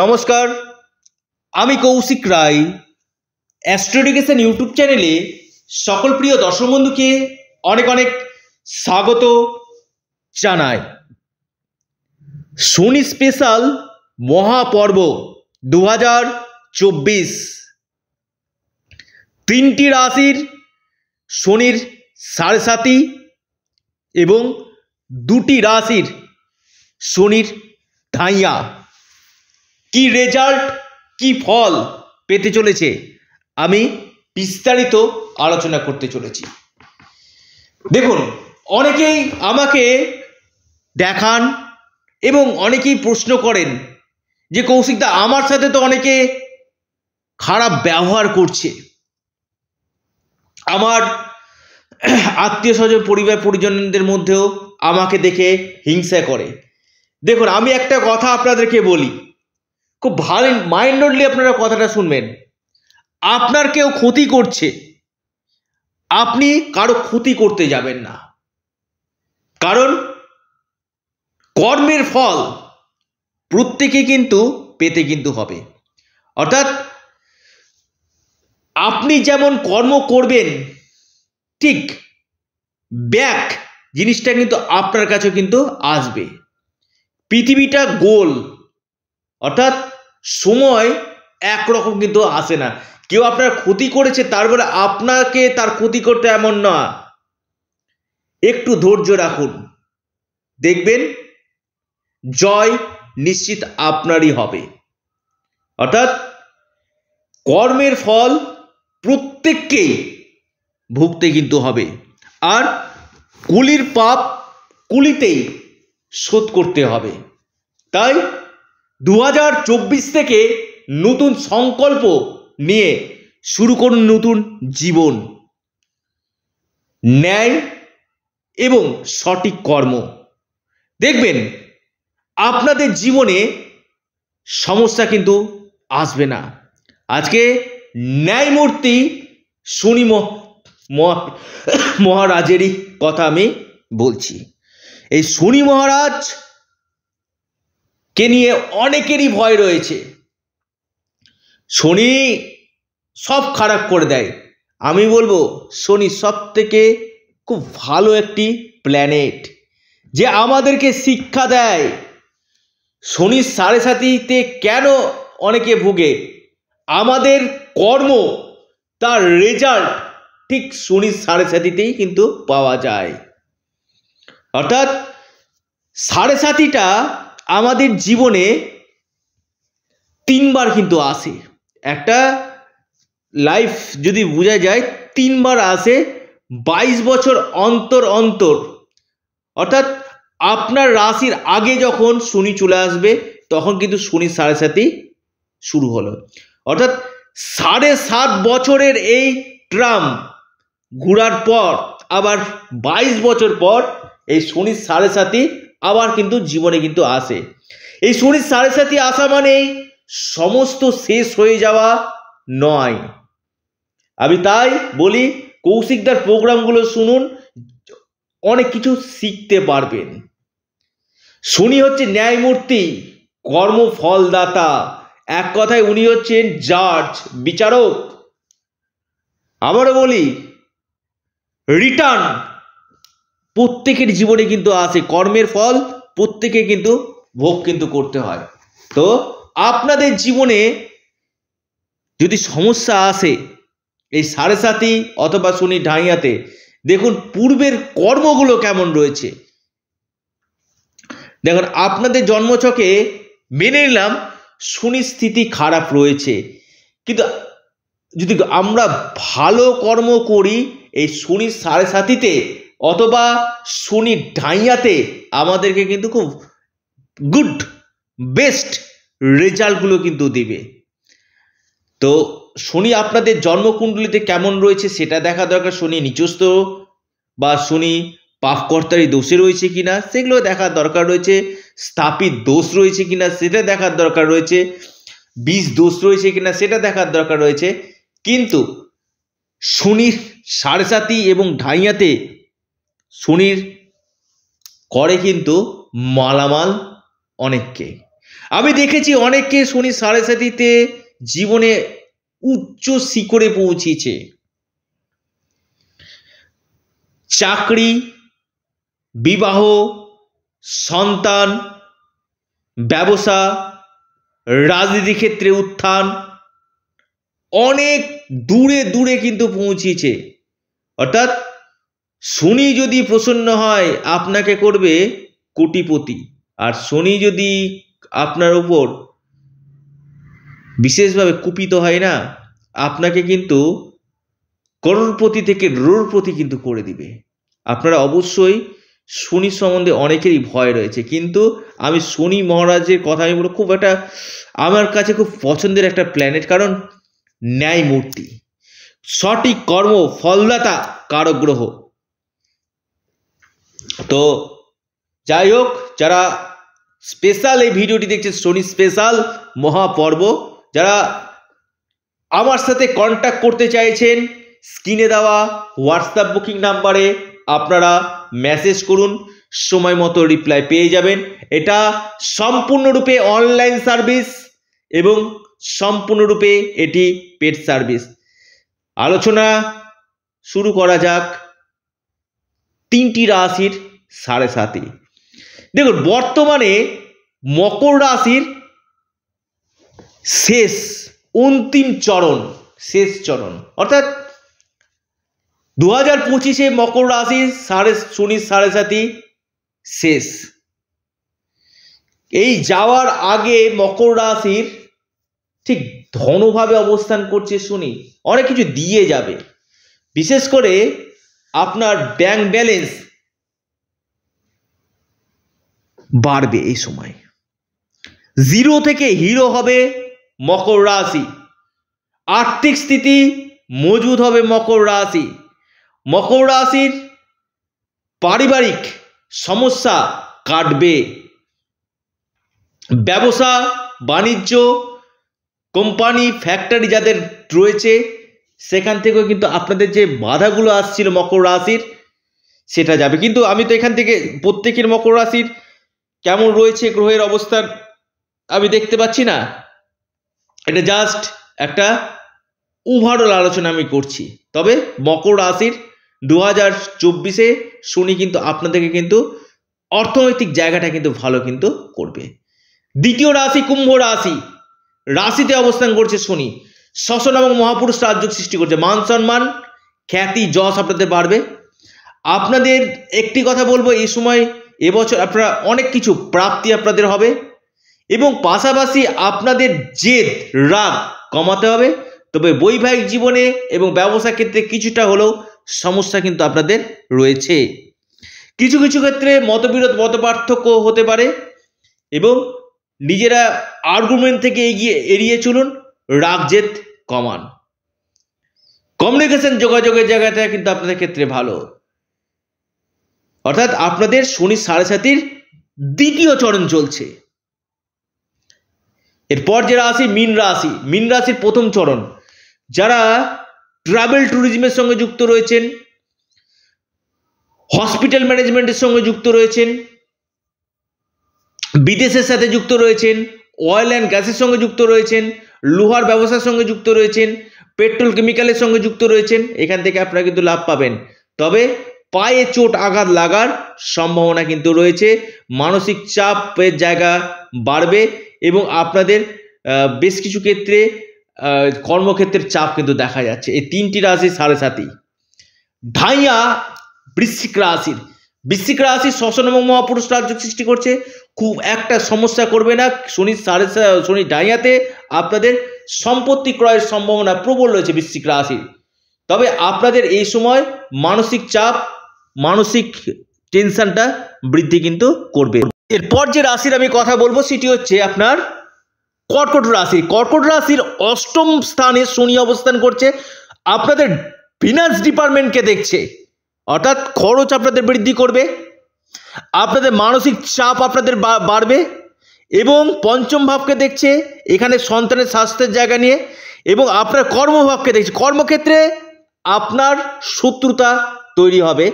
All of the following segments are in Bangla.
নমস্কার আমি কৌশিক রায় অ্যাস্ট্রোডিকেশন ইউটিউব চ্যানেলে সকল প্রিয় দর্শক বন্ধুকে অনেক অনেক স্বাগত জানাই শনি স্পেশাল মহাপর্ব দু হাজার চব্বিশ তিনটি রাশির শনির সাড়ে সাতি এবং দুটি রাশির শনির ধাইয়া কি রেজাল্ট কি ফল পেতে চলেছে আমি বিস্তারিত আলোচনা করতে চলেছি দেখুন অনেকেই আমাকে দেখান এবং অনেকেই প্রশ্ন করেন যে কৌশিকদা আমার সাথে তো অনেকে খারাপ ব্যবহার করছে আমার আত্মীয় স্বজন পরিবার পরিজনদের মধ্যেও আমাকে দেখে হিংসা করে দেখুন আমি একটা কথা আপনাদেরকে বলি খুব ভালো মাইন্ডলি আপনারা কথাটা শুনবেন আপনার কেউ ক্ষতি করছে আপনি কারো ক্ষতি করতে যাবেন না কারণ কর্মের ফল প্রত্যেকে কিন্তু পেতে কিন্তু হবে অর্থাৎ আপনি যেমন কর্ম করবেন ঠিক ব্যাক জিনিসটা কিন্তু আপনার কাছে কিন্তু আসবে পৃথিবীটা গোল অর্থাৎ সময় একরকম কিন্তু আসে না কেউ আপনার ক্ষতি করেছে তারপরে আপনাকে তার ক্ষতি করতে এমন না একটু ধৈর্য রাখুন দেখবেন জয় নিশ্চিত আপনারই হবে অর্থাৎ কর্মের ফল প্রত্যেককেই ভুগতে কিন্তু হবে আর কুলির পাপ কুলিতেই শোধ করতে হবে তাই দু থেকে নতুন সংকল্প নিয়ে শুরু করুন নতুন জীবন ন্যায় এবং সঠিক কর্ম দেখবেন আপনাদের জীবনে সমস্যা কিন্তু আসবে না আজকে ন্যায়মূর্তি শনি মহারাজেরই কথা আমি বলছি এই শনি মহারাজ কে নিয়ে অনেকেরই ভয় রয়েছে শনি সব খারাপ করে দেয় আমি বলবো শনি সব থেকে খুব ভালো একটি প্ল্যানেট যে আমাদেরকে শিক্ষা দেয় শনির সাড়ে সাতিতে কেন অনেকে ভুগে আমাদের কর্ম তার রেজাল্ট ঠিক শনির সাড়ে সাতিতেই কিন্তু পাওয়া যায় অর্থাৎ সাড়ে সাতিটা আমাদের জীবনে তিনবার কিন্তু আসে একটা লাইফ যদি বোঝা যায় তিনবার আসে বাইশ বছর অন্তর অন্তর অর্থাৎ আপনার রাশির আগে যখন শনি চলে আসবে তখন কিন্তু শনি সাড়ে সাতই শুরু হলো অর্থাৎ সাড়ে সাত বছরের এই ট্রাম ঘুরার পর আবার বাইশ বছর পর এই শনি সাড়ে সাতই আবার কিন্তু জীবনে কিন্তু আসে এই শনির সাড়ে সাথে আসা মানেই সমস্ত শেষ হয়ে যাওয়া নয় আমি তাই বলি কৌশিকদার প্রোগ্রামগুলো শুনুন অনেক কিছু শিখতে পারবেন শনি হচ্ছে ন্যায়মূর্তি কর্মফলদাতা এক কথায় উনি হচ্ছেন জাজ বিচারক আবারও বলি রিটার্ন প্রত্যেকের জীবনে কিন্তু আছে কর্মের ফল প্রত্যেকে কিন্তু ভোগ কিন্তু করতে হয় তো আপনাদের জীবনে যদি সমস্যা আসে এই সাড়ে সাতি অথবা শনি ঢাইয়াতে দেখুন পূর্বের কর্মগুলো কেমন রয়েছে দেখুন আপনাদের জন্মছকে মেনে নিলাম শনি স্থিতি খারাপ রয়েছে কিন্তু যদি আমরা ভালো কর্ম করি এই শনি সাড়ে সাতিতে অথবা শনি ডাইয়াতে আমাদেরকে কিন্তু খুব গুড বেস্ট রেজাল্টগুলো কিন্তু দেবে তো শনি আপনাদের জন্মকুণ্ডলিতে কেমন রয়েছে সেটা দেখা দরকার শনি নিচস্থ বা শনি পাপকর্তারই দোষে রয়েছে কিনা সেগুলো দেখার দরকার রয়েছে স্থাপিত দোষ রয়েছে কিনা সেটা দেখার দরকার রয়েছে বীজ দোষ রয়েছে কিনা সেটা দেখার দরকার রয়েছে কিন্তু শনির সাড়ে সাতি এবং ঢাইয়াতে শনির করে কিন্তু মালামাল অনেককে আমি দেখেছি অনেককে শনি সাড়ে সাতিতে জীবনে উচ্চ শিখরে পৌঁছেছে চাকরি বিবাহ সন্তান ব্যবসা রাজনীতি ক্ষেত্রে উত্থান অনেক দূরে দূরে কিন্তু পৌঁছিয়েছে অর্থাৎ শনি যদি প্রসন্ন হয় আপনাকে করবে কোটিপতি আর শনি যদি আপনার ওপর বিশেষভাবে কুপিত হয় না আপনাকে কিন্তু করোড়পতি থেকে রোড়পতি কিন্তু করে দিবে আপনারা অবশ্যই শনি সম্বন্ধে অনেকেরই ভয় রয়েছে কিন্তু আমি শনি মহারাজের কথা আমি বলবো খুব একটা আমার কাছে খুব পছন্দের একটা প্ল্যানেট কারণ ন্যায়মূর্তি সঠিক কর্ম ফলদাতা কারক গ্রহ তো যাই হোক যারা স্পেশাল এই ভিডিওটি দেখছেন শনি স্পেশাল মহাপর্ব যারা আমার সাথে কন্ট্যাক্ট করতে চাইছেন স্ক্রিনে দেওয়া হোয়াটসঅ্যাপ বুকিং নাম্বারে আপনারা মেসেজ করুন সময় মতো রিপ্লাই পেয়ে যাবেন এটা সম্পূর্ণরূপে অনলাইন সার্ভিস এবং সম্পূর্ণরূপে এটি পেড সার্ভিস আলোচনা শুরু করা যাক তিনটি রাশির সাড়ে সাতি দেখুন বর্তমানে মকর রাশির শেষ অন্তিম চরণ শেষ চরণ অর্থাৎ দু হাজার পঁচিশে মকর রাশি সাড়ে শনি সাড়ে সাতি শেষ এই যাওয়ার আগে মকর রাশির ঠিক ধনভাবে অবস্থান করছে শনি অনেক কিছু দিয়ে যাবে বিশেষ করে আপনার ব্যাংক ব্যালেন্স বাড়বে এই সময় জিরো থেকে হিরো হবে মকর রাশি আর্থিক স্থিতি মজবুত হবে মকর রাশি মকর রাশির পারিবারিক সমস্যা কাটবে ব্যবসা বাণিজ্য কোম্পানি ফ্যাক্টরি যাদের রয়েছে সেখান থেকেও কিন্তু আপনাদের যে বাধাগুলো আসছিল মকর রাশির সেটা যাবে কিন্তু আমি তো এখান থেকে প্রত্যেকের মকর রাশির কেমন রয়েছে গ্রহের অবস্থান আমি দেখতে পাচ্ছি না এটা জাস্ট একটা ওভারঅল আলোচনা আমি করছি তবে মকর রাশির দু হাজার চব্বিশে শনি কিন্তু আপনাদেরকে কিন্তু অর্থনৈতিক জায়গাটা কিন্তু ভালো কিন্তু করবে দ্বিতীয় রাশি কুম্ভ রাশি রাশিতে অবস্থান করছে শনি শ্বসন এবং মহাপুরুষ রাজ্য সৃষ্টি করছে মান সম্মান খ্যাতি যশ আপনাদের বাড়বে আপনাদের একটি কথা বলবো এই সময় এবছর আপনারা অনেক কিছু প্রাপ্তি আপনাদের হবে এবং পাশাপাশি আপনাদের জেদ রাগ কমাতে হবে তবে বৈবাহিক জীবনে এবং ব্যবসা ক্ষেত্রে কিছুটা হলেও সমস্যা কিন্তু আপনাদের রয়েছে কিছু কিছু ক্ষেত্রে মতবিরোধ মত পার্থক্য হতে পারে এবং নিজেরা আর্গুমেন্ট থেকে এগিয়ে এড়িয়ে চলুন রাগজেত কমান কমিউনিকেশন যোগাযোগের জায়গাটা কিন্তু আপনাদের ক্ষেত্রে ভালো অর্থাৎ আপনাদের শনি সাড়ে সাতির দ্বিতীয় চরণ চলছে এরপর যারা আসি মিন রাশি মিন রাশির প্রথম চরণ যারা ট্রাভেল ট্যুরিজমের সঙ্গে যুক্ত রয়েছেন হসপিটাল ম্যানেজমেন্টের সঙ্গে যুক্ত রয়েছেন বিদেশের সাথে যুক্ত রয়েছেন অয়েল অ্যান্ড গ্যাসের সঙ্গে যুক্ত রয়েছেন লোহার ব্যবসার সঙ্গে যুক্ত রয়েছেন পেট্রোল কেমিক্যালের সঙ্গে যুক্ত রয়েছেন এখান থেকে আপনারা কিন্তু লাভ পাবেন তবে পায়ে চোট আঘাত লাগার সম্ভাবনা কিন্তু রয়েছে মানসিক চাপের জায়গা বাড়বে এবং আপনাদের বেশ কিছু ক্ষেত্রে কর্মক্ষেত্রের চাপ কিন্তু দেখা যাচ্ছে এই তিনটি রাশি সাড়ে সাতই ঢাইয়া বৃশ্চিক রাশির বৃশ্চিক রাশি শ্বসন এবং মহাপুরুষ রাজ্য সৃষ্টি করছে খুব একটা সমস্যা করবে না শনি সাড়ে শনি ডাইয়াতে আপনাদের সম্পত্তি ক্রয়ের সম্ভাবনা প্রবল রয়েছে বৃশ্চিক রাশির তবে আপনাদের এই সময় মানসিক চাপ মানসিক টেনশনটা বৃদ্ধি কিন্তু করবে এরপর যে রাশির আমি কথা বলবো সেটি হচ্ছে আপনার কর্কট রাশি কর্কট রাশির অষ্টম স্থানে শনি অবস্থান করছে আপনাদের ফিনান্স ডিপার্টমেন্টকে দেখছে অর্থাৎ খরচ আপনাদের বৃদ্ধি করবে আপনাদের মানসিক চাপ আপনাদের বাড়বে এবং পঞ্চম ভাবকে দেখছে এখানে সন্তানের স্বাস্থ্যের জায়গা নিয়ে এবং আপনার কর্মভাবকে দেখছে কর্মক্ষেত্রে আপনার শত্রুতা তৈরি হবে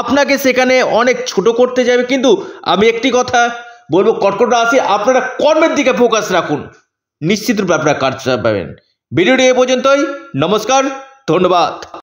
আপনাকে সেখানে অনেক ছোট করতে যাবে কিন্তু আমি একটি কথা বলবো কর্কট রাশি আপনারা কর্মের দিকে ফোকাস রাখুন নিশ্চিতরূপে আপনারা কাজ পাবেন ভিডিওটি এ পর্যন্তই নমস্কার ধন্যবাদ